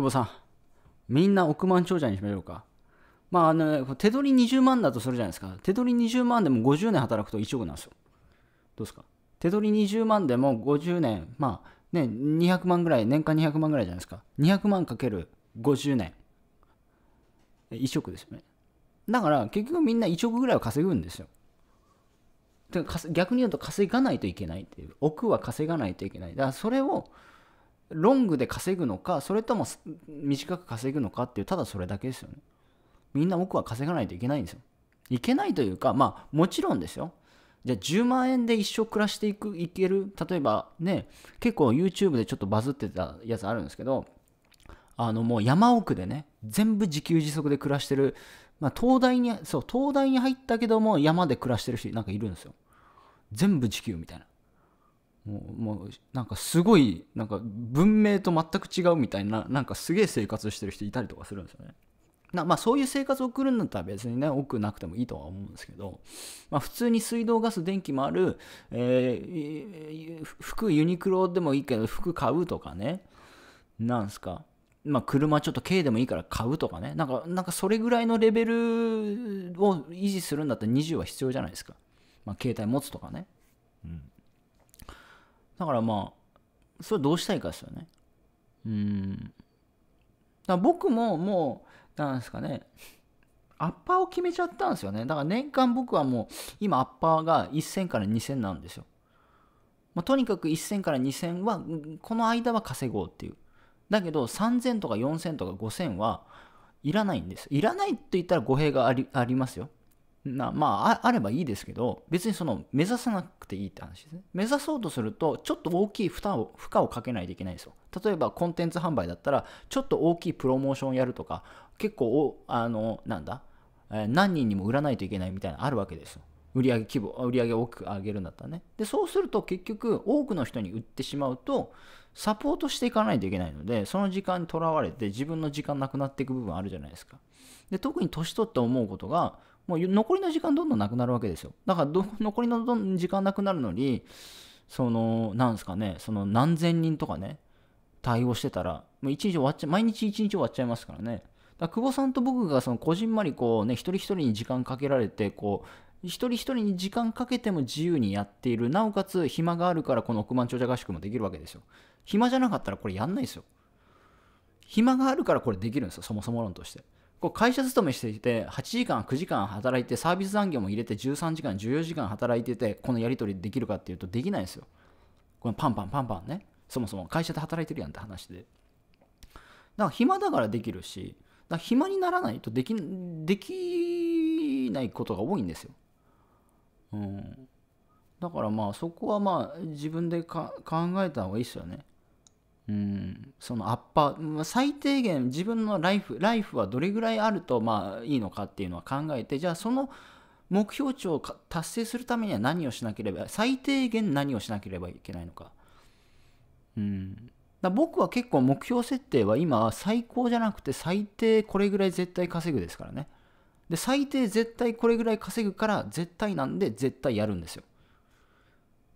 久保さん、みんな億万長者にしましょうか。まあ、あの、ね、手取り20万だとするじゃないですか。手取り20万でも50年働くと1億なんですよ。どうですか手取り20万でも50年、まあ、ね、200万ぐらい、年間200万ぐらいじゃないですか。200万かける50年。1億ですよね。だから、結局みんな1億ぐらいは稼ぐんですよ。逆に言うと稼がないといけないっていう。億は稼がないといけない。だからそれを、ロングで稼ぐのかそれとも短く稼ぐのかっていうただそれだけですよねみんな僕は稼がないといけないんですよいけないというかまあもちろんですよじゃあ10万円で一生暮らしていくいける例えばね結構 YouTube でちょっとバズってたやつあるんですけどあのもう山奥でね全部自給自足で暮らしてる、まあ、東大にそう東大に入ったけども山で暮らしてる人なんかいるんですよ全部自給みたいなもうもうなんかすごいなんか文明と全く違うみたいななんかすげえ生活してる人いたりとかするんですよね。なまあ、そういう生活を送るんだったら別にね多くなくてもいいとは思うんですけど、まあ、普通に水道ガス電気もある、えー、服ユニクロでもいいけど服買うとかねなんすかまあ、車ちょっと軽でもいいから買うとかねなんかなんかそれぐらいのレベルを維持するんだったら20は必要じゃないですか、まあ、携帯持つとかね、うん、だからまあ、それどうしたいかですよね。うん。だ僕ももう、なんですかね、アッパーを決めちゃったんですよね。だから年間僕はもう、今アッパーが1000から2000なんですよ。まあ、とにかく1000から2000は、この間は稼ごうっていう。だけど、3000とか4000とか5000はいらないんです。いらないと言ったら語弊がありありますよ。なまあ、あればいいですけど、別にその目指さなくていいって話ですね。目指そうとすると、ちょっと大きい負担を負荷をかけないといけないんですよ。例えばコンテンツ販売だったら、ちょっと大きいプロモーションをやるとか、結構、あの、なんだ、何人にも売らないといけないみたいなのあるわけですよ。売上規模、売上をきく上げるんだったらね。で、そうすると結局多くの人に売ってしまうと、サポートしていかないといけないので、その時間にとらわれて自分の時間なくなっていく部分あるじゃないですか。で、特に年取って思うことが、もう残りの時間どんどんなくなるわけですよ。だから 残りのどん時間なくなるのに、その、なんですかね、その何千人とかね、対応してたら、もう一日終わっちゃ、毎日一日終わっちゃいますからね。だ久保さんと僕がそのこじんまりこうね、一人一人に時間かけられて、こう、一人一人に時間かけても自由にやっている。なおかつ暇があるからこの億万長者合宿もできるわけですよ。暇じゃなかったらこれやんないですよ。暇があるからこれできるんですよ、そもそも論として。こう会社勤めしていて、8時間、9時間働いて、サービス残業も入れて、13時間、14時間働いてて、このやり取りできるかっていうと、できないですよ。このパンパンパンパンね。そもそも会社で働いてるやんって話で。だから暇だからできるし、だ暇にならないとでき、できないことが多いんですよ。うん。だからまあそこはまあ自分で考えた方がいいですよね。うん、そのアッパー最低限自分のライフライフはどれぐらいあるとまあいいのかっていうのは考えてじゃあその目標値を達成するためには何をしなければ最低限何をしなければいけないのか,、うん、だ僕は結構目標設定は今最高じゃなくて最低これぐらい絶対稼ぐですからねで最低絶対これぐらい稼ぐから絶対なんで絶対やるんですよ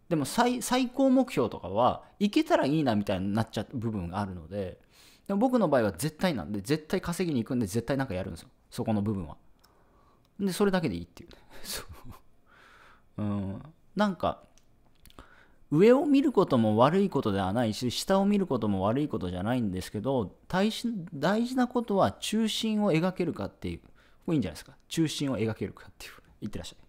でも最高目標とかはいけたらいいなみたいになっちゃう部分があるのででも僕の場合は絶対なんで絶対稼ぎに行くんで絶対なんかやるんですよそこの部分はでそれだけでいいっていうね そううんなんか上を見ることも悪いことではないし下を見ることも悪いことじゃないんですけど大事なことは中心を描けるかっていういいんじゃないですか中心を描けるかっていういってらっしゃい